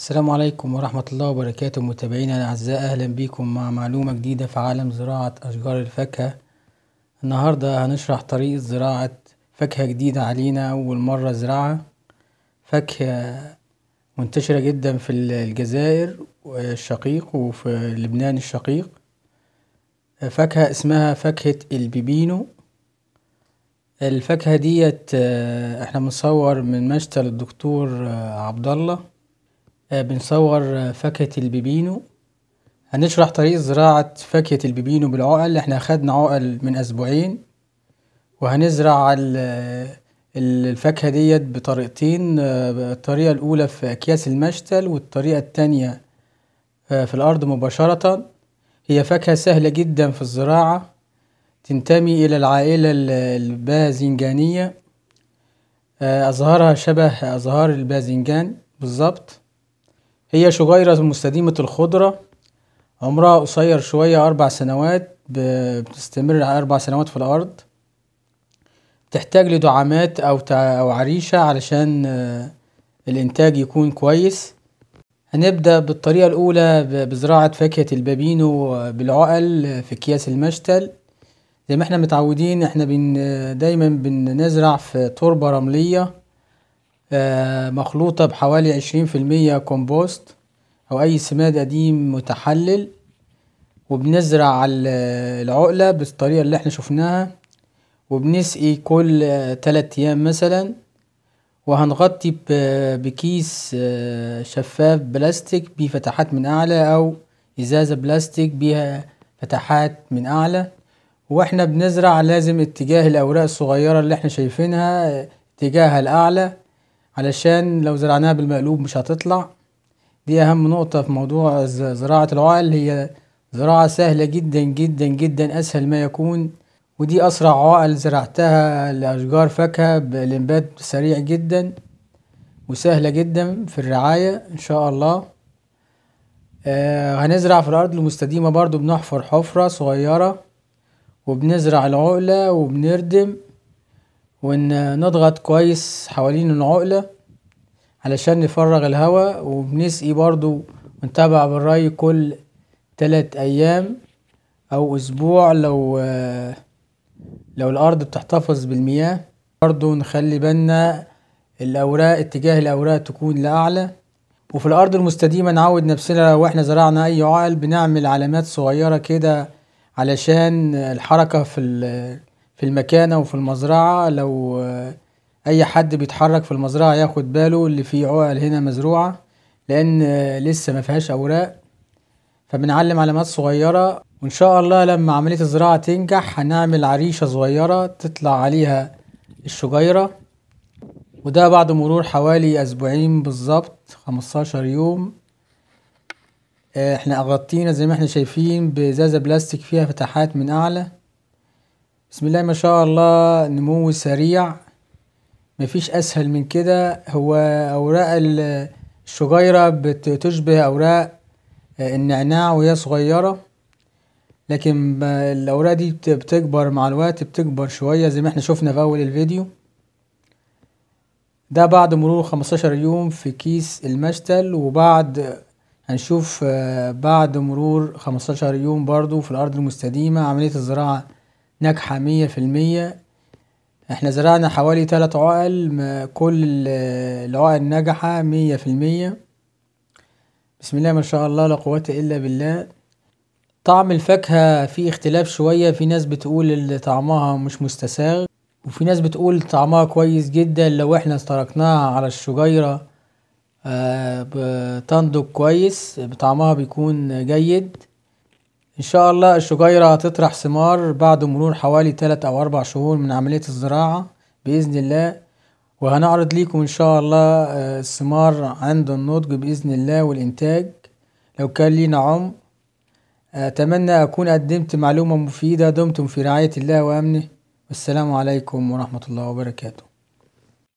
السلام عليكم ورحمة الله وبركاته متابعينا الأعزاء أهلا بكم مع معلومة جديدة في عالم زراعة أشجار الفاكهة النهاردة هنشرح طريقة زراعة فاكهة جديدة علينا أول مرة زراعة فاكهة منتشرة جدا في الجزائر الشقيق وفي لبنان الشقيق فاكهة اسمها فاكهة البيبينو الفاكهة ديت آه، احنا بنصور من مشتل الدكتور آه، عبدالله آه، بنصور آه، فاكهة البيبينو هنشرح طريقة زراعة فاكهة البيبينو بالعقل احنا خدنا عقل من اسبوعين وهنزرع آه، الفاكهة ديت بطريقتين الطريقة الاولى في اكياس المشتل والطريقة التانية في الارض مباشرة هي فاكهة سهلة جدا في الزراعة تنتمي الى العائلة البازنجانية ازهارها شبه ازهار البازنجان بالظبط هي شجيرة مستديمة الخضرة عمرها قصير شوية أربع سنوات بتستمر على أربع سنوات في الأرض تحتاج لدعامات أو, أو عريشة علشان آه، الإنتاج يكون كويس هنبدأ بالطريقة الأولى بزراعة فاكهة البابينو بالعقل في أكياس المشتل زي ما احنا متعودين احنا بن دايما بنزرع في تربة رملية آه، مخلوطة بحوالي عشرين في المية كومبوست أو أي سماد قديم متحلل وبنزرع العقلة بالطريقة اللي احنا شفناها وبنسقي كل تلات أيام مثلا وهنغطي بكيس آه، شفاف بلاستيك بيه فتحات من أعلى أو إزازة بلاستيك بيها فتحات من أعلى واحنا بنزرع لازم اتجاه الأوراق الصغيرة اللي احنا شايفينها آه، اتجاهها الأعلى علشان لو زرعناها بالمقلوب مش هتطلع دي اهم نقطة في موضوع زراعة العقل هي زراعة سهلة جدا جدا جدا اسهل ما يكون ودي اسرع عقل زرعتها لاشجار فاكهة بالانبات سريع جدا وسهلة جدا في الرعاية ان شاء الله آه هنزرع في الارض المستديمة برضو بنحفر حفرة صغيرة وبنزرع العقلة وبنردم وان نضغط كويس حوالين العقلة علشان نفرغ الهواء وبنسقي برضو ونتابع بالري كل تلات ايام او اسبوع لو لو الارض بتحتفظ بالمياه برضو نخلي بالنا الاوراق اتجاه الاوراق تكون لاعلى وفي الارض المستديمة نعود نفسنا لو احنا زرعنا اي عقل بنعمل علامات صغيرة كده علشان الحركة في في المكانة وفي المزرعة لو أي حد بيتحرك في المزرعة ياخد باله اللي في عقل هنا مزروعة لأن لسه ما فيهاش أوراق فبنعلم علامات صغيرة وإن شاء الله لما عملية الزراعة تنجح هنعمل عريشة صغيرة تطلع عليها الشجيرة وده بعد مرور حوالي أسبوعين بالظبط خمستاشر يوم آه، احنا أغطينا زي ما احنا شايفين بإزازة بلاستيك فيها فتحات من أعلى بسم الله ما شاء الله نمو سريع مفيش اسهل من كده هو اوراق الشجيرة بتشبه اوراق آه، النعناع وهي صغيرة لكن الاوراق دي بتكبر مع الوقت بتكبر شوية زي ما احنا شفنا في اول الفيديو ده بعد مرور 15 يوم في كيس المشتل وبعد هنشوف آه، بعد مرور 15 يوم برضو في الارض المستديمة عملية الزراعة ناجحة مية في المية احنا زرعنا حوالي تلات عقل كل العقل ناجحة مية في المية بسم الله ما شاء الله لا قوة إلا بالله طعم الفاكهة في اختلاف شوية في ناس بتقول اللي طعمها مش مستساغ وفي ناس بتقول طعمها كويس جدا لو احنا تركناها على الشجيرة آه، بتنضج كويس طعمها بيكون جيد ان شاء الله الشجيرة هتطرح ثمار بعد مرور حوالي 3 او 4 شهور من عملية الزراعة بإذن الله وهنعرض ليكم ان شاء الله آه، الثمار عند النضج بإذن الله والانتاج لو كان لينا عمر آه، اتمنى اكون قدمت معلومة مفيدة دمتم في رعاية الله وامنه والسلام عليكم ورحمة الله وبركاته